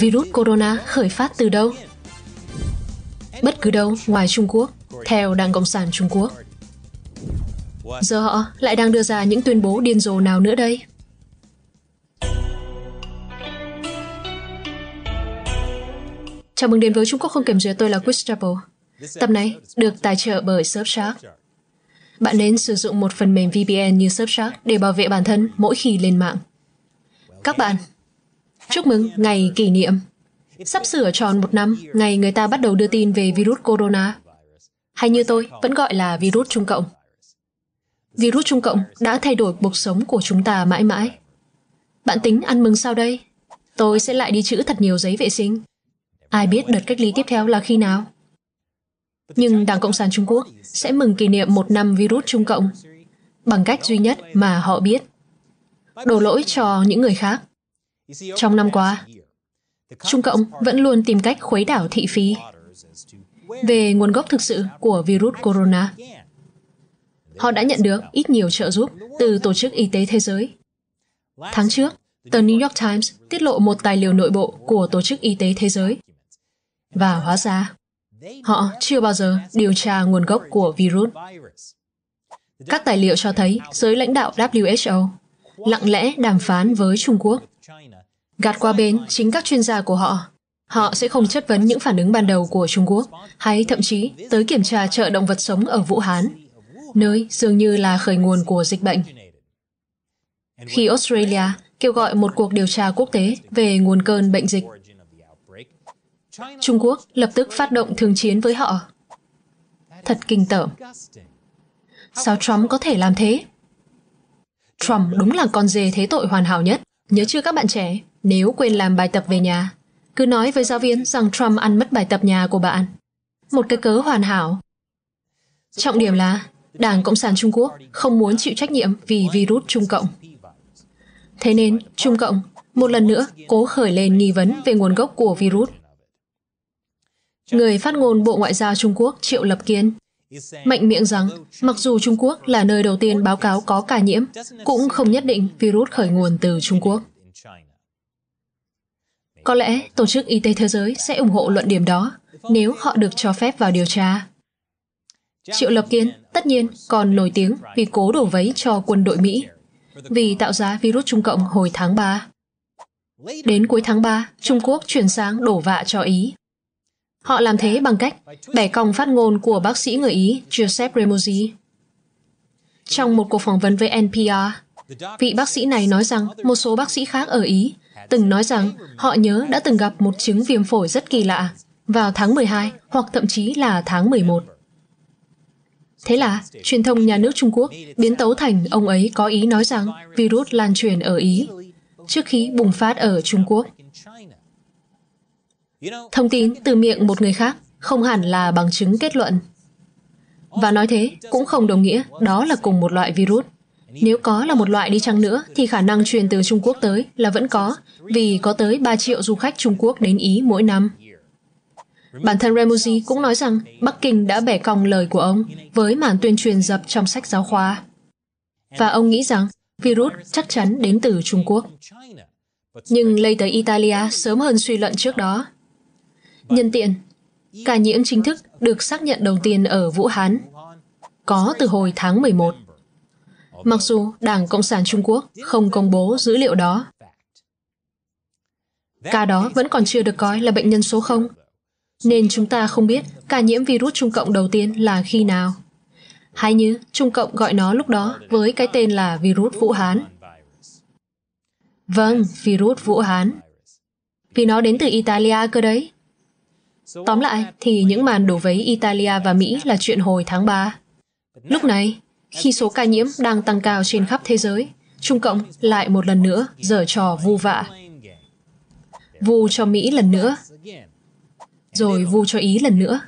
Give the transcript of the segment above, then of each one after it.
virus corona khởi phát từ đâu? Bất cứ đâu ngoài Trung Quốc, theo Đảng Cộng sản Trung Quốc. Giờ họ lại đang đưa ra những tuyên bố điên rồ nào nữa đây? Chào mừng đến với Trung Quốc không kiểm duyệt, tôi là Chris Chappell. Tập này được tài trợ bởi Surfshark. Bạn nên sử dụng một phần mềm VPN như Surfshark để bảo vệ bản thân mỗi khi lên mạng. Các bạn Chúc mừng ngày kỷ niệm. Sắp sửa tròn một năm, ngày người ta bắt đầu đưa tin về virus corona. Hay như tôi, vẫn gọi là virus Trung Cộng. Virus Trung Cộng đã thay đổi cuộc sống của chúng ta mãi mãi. Bạn tính ăn mừng sao đây? Tôi sẽ lại đi chữ thật nhiều giấy vệ sinh. Ai biết đợt cách ly tiếp theo là khi nào? Nhưng Đảng Cộng sản Trung Quốc sẽ mừng kỷ niệm một năm virus Trung Cộng bằng cách duy nhất mà họ biết. Đổ lỗi cho những người khác. Trong năm qua, Trung Cộng vẫn luôn tìm cách khuấy đảo thị phi về nguồn gốc thực sự của virus corona. Họ đã nhận được ít nhiều trợ giúp từ Tổ chức Y tế Thế giới. Tháng trước, tờ New York Times tiết lộ một tài liệu nội bộ của Tổ chức Y tế Thế giới. Và hóa ra, họ chưa bao giờ điều tra nguồn gốc của virus. Các tài liệu cho thấy giới lãnh đạo WHO lặng lẽ đàm phán với Trung Quốc. Gạt qua bên chính các chuyên gia của họ. Họ sẽ không chất vấn những phản ứng ban đầu của Trung Quốc, hay thậm chí tới kiểm tra chợ động vật sống ở Vũ Hán, nơi dường như là khởi nguồn của dịch bệnh. Khi Australia kêu gọi một cuộc điều tra quốc tế về nguồn cơn bệnh dịch, Trung Quốc lập tức phát động thương chiến với họ. Thật kinh tởm. Sao Trump có thể làm thế? Trump đúng là con dê thế tội hoàn hảo nhất. Nhớ chưa các bạn trẻ, nếu quên làm bài tập về nhà, cứ nói với giáo viên rằng Trump ăn mất bài tập nhà của bạn. Một cái cớ hoàn hảo. Trọng điểm là Đảng Cộng sản Trung Quốc không muốn chịu trách nhiệm vì virus Trung Cộng. Thế nên, Trung Cộng một lần nữa cố khởi lên nghi vấn về nguồn gốc của virus. Người phát ngôn Bộ Ngoại giao Trung Quốc Triệu Lập Kiên mạnh miệng rằng mặc dù Trung Quốc là nơi đầu tiên báo cáo có ca nhiễm, cũng không nhất định virus khởi nguồn từ Trung Quốc. Có lẽ Tổ chức Y tế Thế giới sẽ ủng hộ luận điểm đó nếu họ được cho phép vào điều tra. Triệu Lập Kiên tất nhiên còn nổi tiếng vì cố đổ vấy cho quân đội Mỹ vì tạo ra virus Trung Cộng hồi tháng 3. Đến cuối tháng 3, Trung Quốc chuyển sang đổ vạ cho Ý Họ làm thế bằng cách bẻ cong phát ngôn của bác sĩ người Ý Giuseppe Remozzi. Trong một cuộc phỏng vấn với NPR, vị bác sĩ này nói rằng một số bác sĩ khác ở Ý từng nói rằng họ nhớ đã từng gặp một chứng viêm phổi rất kỳ lạ vào tháng 12 hoặc thậm chí là tháng 11. Thế là, truyền thông nhà nước Trung Quốc biến tấu thành ông ấy có ý nói rằng virus lan truyền ở Ý trước khi bùng phát ở Trung Quốc. Thông tin từ miệng một người khác không hẳn là bằng chứng kết luận. Và nói thế cũng không đồng nghĩa đó là cùng một loại virus. Nếu có là một loại đi chăng nữa thì khả năng truyền từ Trung Quốc tới là vẫn có vì có tới 3 triệu du khách Trung Quốc đến Ý mỗi năm. Bản thân Ramosey cũng nói rằng Bắc Kinh đã bẻ cong lời của ông với màn tuyên truyền dập trong sách giáo khoa. Và ông nghĩ rằng virus chắc chắn đến từ Trung Quốc. Nhưng lây tới Italia sớm hơn suy luận trước đó Nhân tiện, ca nhiễm chính thức được xác nhận đầu tiên ở Vũ Hán, có từ hồi tháng 11. Mặc dù Đảng Cộng sản Trung Quốc không công bố dữ liệu đó, ca đó vẫn còn chưa được coi là bệnh nhân số 0, nên chúng ta không biết ca nhiễm virus Trung Cộng đầu tiên là khi nào. Hay như Trung Cộng gọi nó lúc đó với cái tên là virus Vũ Hán. Vâng, virus Vũ Hán. Vì nó đến từ Italia cơ đấy. Tóm lại thì những màn đổ vấy Italia và Mỹ là chuyện hồi tháng 3. Lúc này, khi số ca nhiễm đang tăng cao trên khắp thế giới, Trung Cộng lại một lần nữa giở trò vu vạ. Vu cho Mỹ lần nữa, rồi vu cho Ý lần nữa.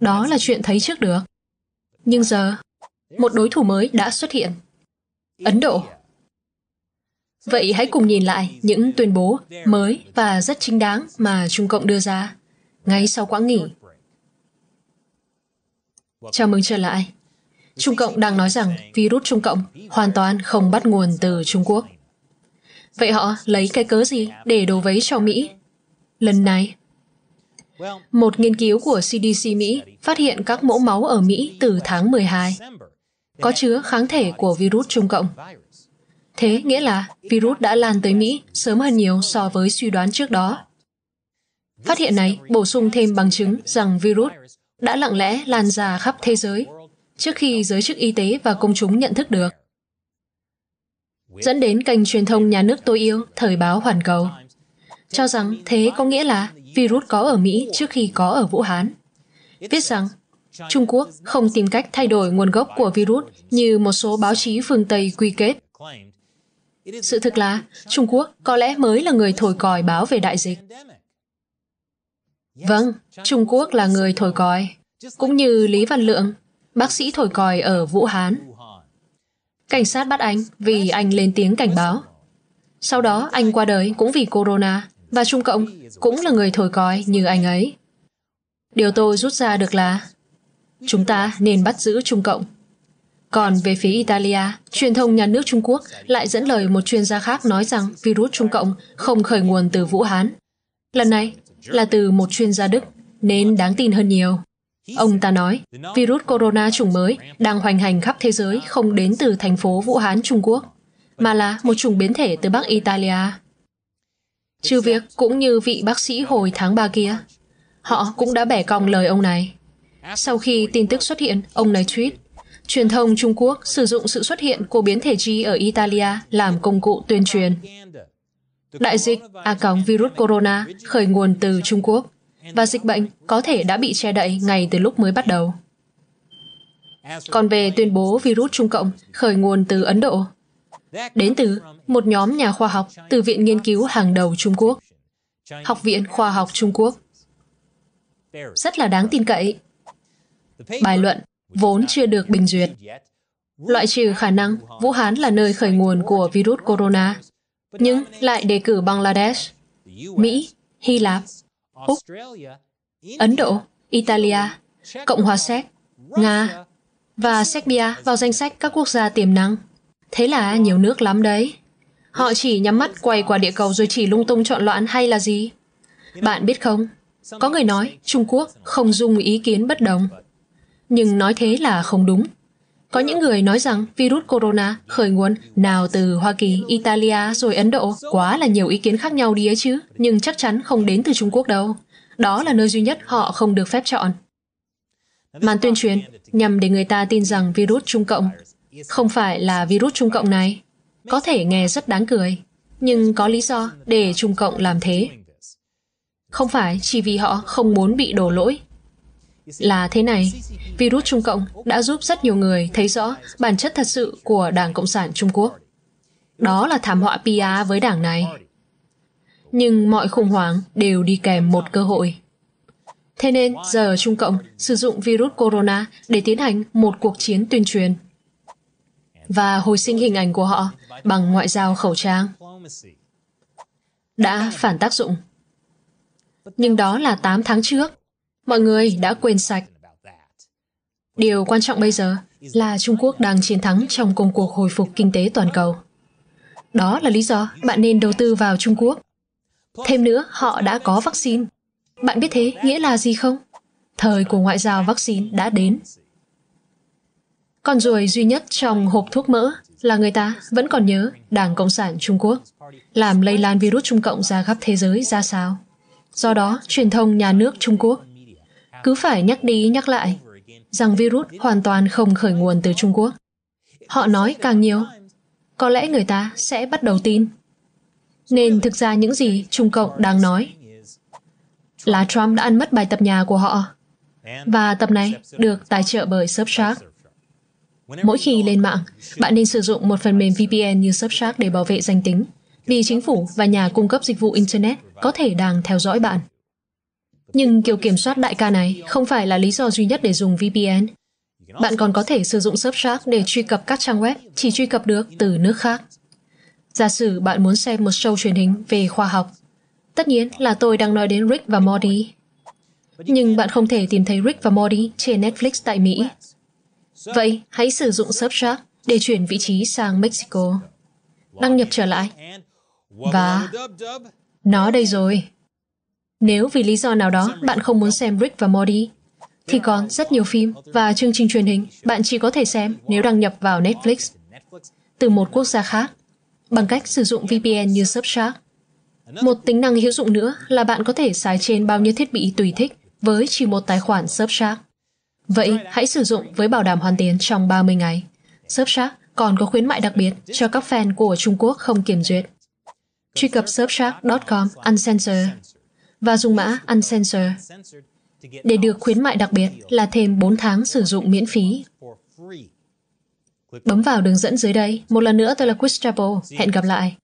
Đó là chuyện thấy trước được. Nhưng giờ, một đối thủ mới đã xuất hiện. Ấn Độ Vậy hãy cùng nhìn lại những tuyên bố mới và rất chính đáng mà Trung Cộng đưa ra ngay sau quãng nghỉ. Chào mừng trở lại. Trung Cộng đang nói rằng virus Trung Cộng hoàn toàn không bắt nguồn từ Trung Quốc. Vậy họ lấy cái cớ gì để đổ vấy cho Mỹ lần này? Một nghiên cứu của CDC Mỹ phát hiện các mẫu máu ở Mỹ từ tháng 12 có chứa kháng thể của virus Trung Cộng Thế nghĩa là virus đã lan tới Mỹ sớm hơn nhiều so với suy đoán trước đó. Phát hiện này bổ sung thêm bằng chứng rằng virus đã lặng lẽ lan ra khắp thế giới trước khi giới chức y tế và công chúng nhận thức được dẫn đến kênh truyền thông nhà nước tôi yêu thời báo hoàn cầu cho rằng thế có nghĩa là virus có ở mỹ trước khi có ở vũ hán viết rằng trung quốc không tìm cách thay đổi nguồn gốc của virus như một số báo chí phương tây quy kết sự thực là Trung Quốc có lẽ mới là người thổi còi báo về đại dịch. Vâng, Trung Quốc là người thổi còi, cũng như Lý Văn Lượng, bác sĩ thổi còi ở Vũ Hán. Cảnh sát bắt anh vì anh lên tiếng cảnh báo. Sau đó anh qua đời cũng vì corona và Trung Cộng cũng là người thổi còi như anh ấy. Điều tôi rút ra được là chúng ta nên bắt giữ Trung Cộng. Còn về phía Italia, truyền thông nhà nước Trung Quốc lại dẫn lời một chuyên gia khác nói rằng virus Trung Cộng không khởi nguồn từ Vũ Hán. Lần này là từ một chuyên gia Đức, nên đáng tin hơn nhiều. Ông ta nói, virus corona chủng mới đang hoành hành khắp thế giới không đến từ thành phố Vũ Hán, Trung Quốc, mà là một chủng biến thể từ Bắc Italia. Trừ việc cũng như vị bác sĩ hồi tháng 3 kia, họ cũng đã bẻ cong lời ông này. Sau khi tin tức xuất hiện, ông này tweet, Truyền thông Trung Quốc sử dụng sự xuất hiện của biến thể G ở Italia làm công cụ tuyên truyền. Đại dịch A cóng virus corona khởi nguồn từ Trung Quốc và dịch bệnh có thể đã bị che đậy ngay từ lúc mới bắt đầu. Còn về tuyên bố virus Trung Cộng khởi nguồn từ Ấn Độ, đến từ một nhóm nhà khoa học từ Viện Nghiên cứu hàng đầu Trung Quốc, Học viện Khoa học Trung Quốc. Rất là đáng tin cậy. Bài luận vốn chưa được bình duyệt, loại trừ khả năng Vũ Hán là nơi khởi nguồn của virus corona, nhưng lại đề cử Bangladesh, Mỹ, Hy Lạp, Úc, Ấn Độ, Italia, Cộng hòa Séc, Nga và Serbia vào danh sách các quốc gia tiềm năng. Thế là nhiều nước lắm đấy. Họ chỉ nhắm mắt quay qua địa cầu rồi chỉ lung tung chọn loạn hay là gì? Bạn biết không, có người nói Trung Quốc không dung ý kiến bất đồng nhưng nói thế là không đúng. Có những người nói rằng virus corona khởi nguồn nào từ Hoa Kỳ, Italia rồi Ấn Độ. Quá là nhiều ý kiến khác nhau đi ấy chứ, nhưng chắc chắn không đến từ Trung Quốc đâu. Đó là nơi duy nhất họ không được phép chọn. Màn tuyên truyền nhằm để người ta tin rằng virus Trung Cộng không phải là virus Trung Cộng này. Có thể nghe rất đáng cười, nhưng có lý do để Trung Cộng làm thế. Không phải chỉ vì họ không muốn bị đổ lỗi là thế này. Virus Trung Cộng đã giúp rất nhiều người thấy rõ bản chất thật sự của Đảng Cộng sản Trung Quốc. Đó là thảm họa PR với đảng này. Nhưng mọi khủng hoảng đều đi kèm một cơ hội. Thế nên giờ Trung Cộng sử dụng virus corona để tiến hành một cuộc chiến tuyên truyền và hồi sinh hình ảnh của họ bằng ngoại giao khẩu trang đã phản tác dụng. Nhưng đó là 8 tháng trước. Mọi người đã quên sạch. Điều quan trọng bây giờ là Trung Quốc đang chiến thắng trong công cuộc hồi phục kinh tế toàn cầu. Đó là lý do bạn nên đầu tư vào Trung Quốc. Thêm nữa, họ đã có vaccine. Bạn biết thế nghĩa là gì không? Thời của ngoại giao vaccine đã đến. Con ruồi duy nhất trong hộp thuốc mỡ là người ta vẫn còn nhớ Đảng Cộng sản Trung Quốc làm lây lan virus Trung Cộng ra khắp thế giới ra sao. Do đó, truyền thông nhà nước Trung Quốc cứ phải nhắc đi nhắc lại rằng virus hoàn toàn không khởi nguồn từ Trung Quốc. Họ nói càng nhiều, có lẽ người ta sẽ bắt đầu tin. Nên thực ra những gì Trung Cộng đang nói là Trump đã ăn mất bài tập nhà của họ. Và tập này được tài trợ bởi Surfshark. Mỗi khi lên mạng, bạn nên sử dụng một phần mềm VPN như Surfshark để bảo vệ danh tính, vì chính phủ và nhà cung cấp dịch vụ Internet có thể đang theo dõi bạn. Nhưng kiểu kiểm soát đại ca này không phải là lý do duy nhất để dùng VPN. Bạn còn có thể sử dụng Surfshark để truy cập các trang web chỉ truy cập được từ nước khác. Giả sử bạn muốn xem một show truyền hình về khoa học, tất nhiên là tôi đang nói đến Rick và Morty. Nhưng bạn không thể tìm thấy Rick và Morty trên Netflix tại Mỹ. Vậy, hãy sử dụng Surfshark để chuyển vị trí sang Mexico. Đăng nhập trở lại. Và nó đây rồi. Nếu vì lý do nào đó bạn không muốn xem Rick và Morty, thì còn rất nhiều phim và chương trình truyền hình bạn chỉ có thể xem nếu đăng nhập vào Netflix từ một quốc gia khác bằng cách sử dụng VPN như Surfshark. Một tính năng hữu dụng nữa là bạn có thể xài trên bao nhiêu thiết bị tùy thích với chỉ một tài khoản Surfshark. Vậy, hãy sử dụng với bảo đảm hoàn tiền trong 30 ngày. Surfshark còn có khuyến mại đặc biệt cho các fan của Trung Quốc không kiểm duyệt. Truy cập surfshark com uncensored và dùng mã Uncensor để được khuyến mại đặc biệt là thêm 4 tháng sử dụng miễn phí. Bấm vào đường dẫn dưới đây. Một lần nữa tôi là Chris Chapo. Hẹn gặp lại.